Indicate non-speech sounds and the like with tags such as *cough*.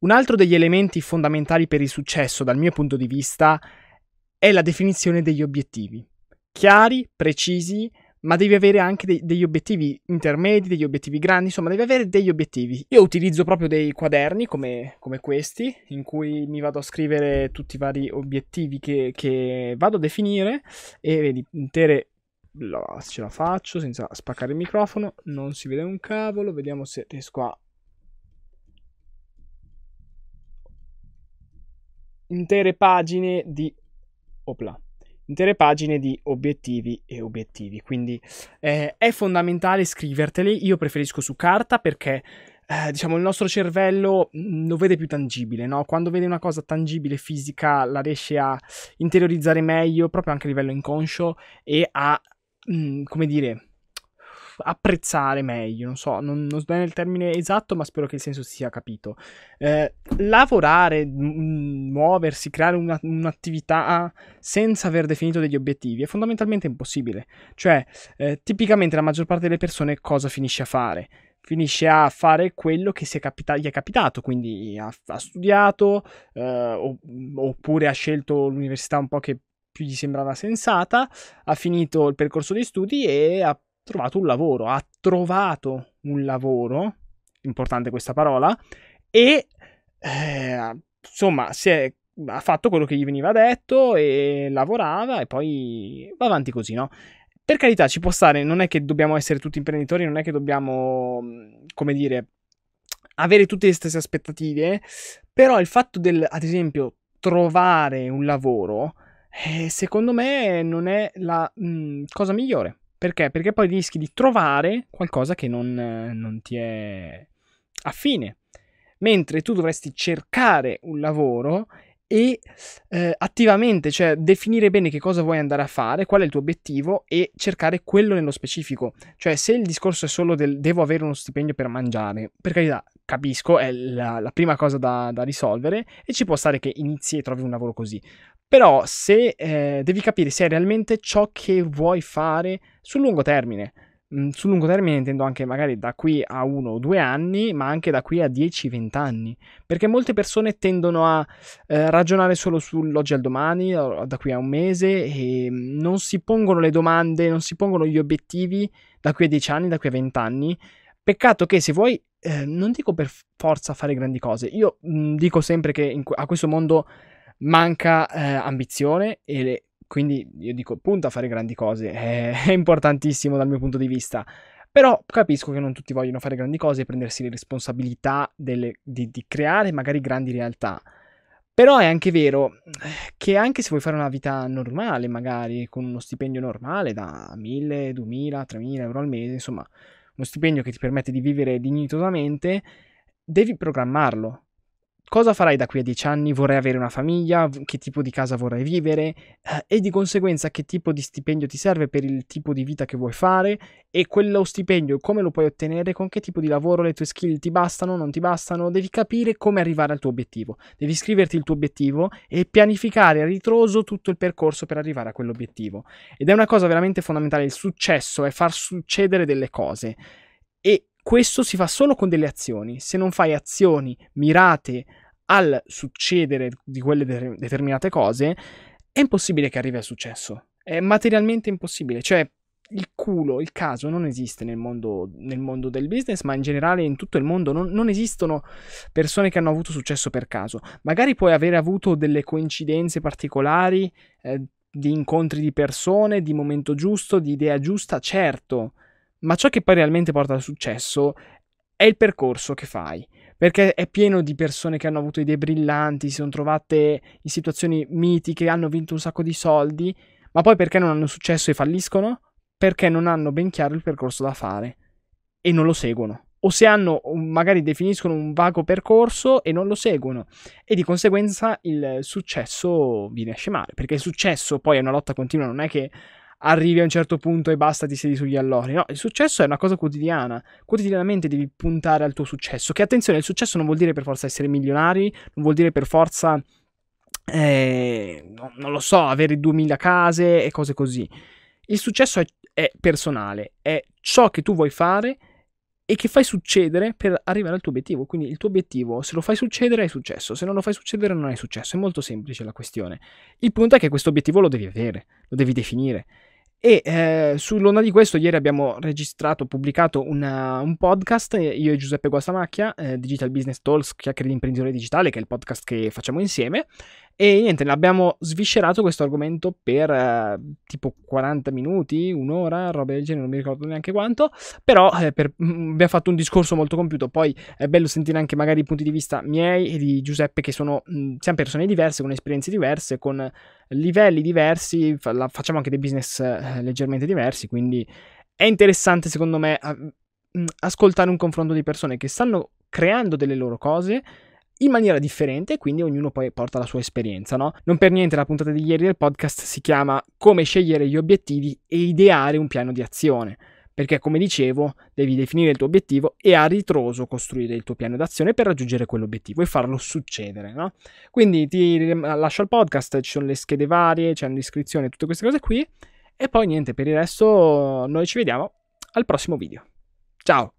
Un altro degli elementi fondamentali per il successo, dal mio punto di vista, è la definizione degli obiettivi. Chiari, precisi, ma devi avere anche de- degli obiettivi intermedi, degli obiettivi grandi, insomma, devi avere degli obiettivi. Io utilizzo proprio dei quaderni come, come questi, in cui mi vado a scrivere tutti i vari obiettivi che, che vado a definire e vedi, intere la, ce la faccio senza spaccare il microfono, non si vede un cavolo, vediamo se riesco a intere pagine di... Opla intere pagine di obiettivi e obiettivi. Quindi eh, è fondamentale scriverteli. Io preferisco su carta perché. Eh, diciamo, il nostro cervello mm, lo vede più tangibile, no? Quando vede una cosa tangibile, fisica, la riesce a interiorizzare meglio, proprio anche a livello inconscio e a, mh, mm, come dire, apprezzare meglio, non so, non, non è il termine esatto, ma spero che il senso sia capito. Eh, lavorare, muoversi, creare una, un'attività senza aver definito degli obiettivi è fondamentalmente impossibile. Cioè, eh, tipicamente la maggior parte delle persone cosa finisce a fare? finisce a fare quello che è capita- gli è capitato, quindi ha, ha studiato eh, oppure ha scelto l'università un po' che più gli sembrava sensata, ha finito il percorso di studi e ha trovato un lavoro, ha trovato un lavoro, importante questa parola, e eh, insomma è, ha fatto quello che gli veniva detto e lavorava e poi va avanti così, no? Per carità, ci può stare, non è che dobbiamo essere tutti imprenditori, non è che dobbiamo, come dire, avere tutte le stesse aspettative, però il fatto del, ad esempio, trovare un lavoro, eh, secondo me non è la mh, cosa migliore. Perché? Perché poi rischi di trovare qualcosa che non, non ti è affine. Mentre tu dovresti cercare un lavoro e eh, attivamente, cioè definire bene che cosa vuoi andare a fare, qual è il tuo obiettivo e cercare quello nello specifico. Cioè se il discorso è solo del devo avere uno stipendio per mangiare, per carità, capisco, è la, la prima cosa da, da, risolvere e ci può stare che inizi e trovi un lavoro così. Però se eh, devi capire se è realmente ciò che vuoi fare sul lungo termine, mm, sul lungo termine intendo anche magari da qui a uno o due anni, ma anche da qui a 10-20 anni, perché molte persone tendono a eh, ragionare solo sull'oggi al domani, da qui a un mese, e mm, non si pongono le domande, non si pongono gli obiettivi da qui a 10 anni, da qui a 20 anni. Peccato che se vuoi eh, non dico per forza fare grandi cose, io mh, mhmm, dico sempre che in, a questo mondo manca eh, ambizione e le, quindi io dico punta a fare grandi cose, è, *laughs* è importantissimo dal mio punto di vista. Però capisco che non tutti vogliono fare grandi cose e prendersi le responsabilità delle, di, di, creare magari grandi realtà. Però è anche vero eh, che anche se vuoi fare una vita normale, magari con uno stipendio normale da 1000, 2000, 3000 euro al mese, insomma, uno stipendio che ti permette di vivere dignitosamente, devi programmarlo cosa farai da qui a 10 anni? Vorrei avere una famiglia? Che tipo di casa vorrei vivere? Eh, e di conseguenza che tipo di stipendio ti serve per il tipo di vita che vuoi fare? E quello stipendio come lo puoi ottenere? Con che tipo di lavoro le tue skill ti bastano? Non ti bastano? Devi capire come arrivare al tuo obiettivo. Devi scriverti il tuo obiettivo e pianificare a ritroso tutto il percorso per arrivare a quell'obiettivo. Ed è una cosa veramente fondamentale. Il successo è far succedere delle cose. E questo si fa solo con delle azioni. Se non fai azioni mirate al succedere di quelle de- determinate cose, è impossibile che arrivi al successo. È materialmente impossibile. Cioè, il culo, il caso non esiste nel mondo, nel mondo, del business, ma in generale in tutto il mondo non, non, esistono persone che hanno avuto successo per caso. Magari puoi avere avuto delle coincidenze particolari eh, di incontri di persone, di momento giusto, di idea giusta, certo, ma ciò che poi realmente porta al successo è il percorso che fai. Perché è pieno di persone che hanno avuto idee brillanti, si sono trovate in situazioni mitiche, hanno vinto un sacco di soldi, ma poi perché non hanno successo e falliscono? Perché non hanno ben chiaro il percorso da fare e non lo seguono. O se hanno, magari definiscono un vago percorso e non lo seguono, e di conseguenza il successo viene a scemare. Perché il successo poi è una lotta continua, non è che arrivi a un certo punto e basta, ti siedi sugli allori. No, il successo è una cosa quotidiana. Quotidianamente devi puntare al tuo successo. Che attenzione, il successo non vuol dire per forza essere milionari, non vuol dire per forza, eh, non lo so, avere 2000 case e cose così. Il successo è, è personale, è ciò che tu vuoi fare e che fai succedere per arrivare al tuo obiettivo. Quindi il tuo obiettivo, se lo fai succedere, hai successo, se non lo fai succedere, non hai successo. È molto semplice la questione. Il punto è che questo obiettivo lo devi avere, lo devi definire. E eh, sull'onda di questo, ieri abbiamo registrato, pubblicato una, eh, un podcast, eh, io e Giuseppe Guastamacchia, eh, Digital Business Talks, chiacchiere di imprenditore digitale, che è il podcast che facciamo insieme. E niente, l'abbiamo sviscerato questo argomento per eh, tipo 40 minuti, un'ora, roba del genere, non mi ricordo neanche quanto, però eh, per, mh, mm, mm, abbiamo fatto un discorso molto compiuto, poi è bello sentire anche magari i punti di vista miei e di Giuseppe che sono, mh, mm, siamo persone diverse, con esperienze diverse, con livelli diversi, fa, la, facciamo anche dei business eh, leggermente diversi, quindi è interessante secondo me a, mh, ascoltare un confronto di persone che stanno creando delle loro cose, in maniera differente e quindi ognuno poi porta la sua esperienza, no? Non per niente la puntata di ieri del podcast si chiama Come scegliere gli obiettivi e ideare un piano di azione perché come dicevo devi definire il tuo obiettivo e a ritroso costruire il tuo piano d'azione per raggiungere quell'obiettivo e farlo succedere. No? Quindi ti lascio al podcast, ci sono le schede varie, c'è un'iscrizione, tutte queste cose qui e poi niente, per il resto noi ci vediamo al prossimo video. Ciao!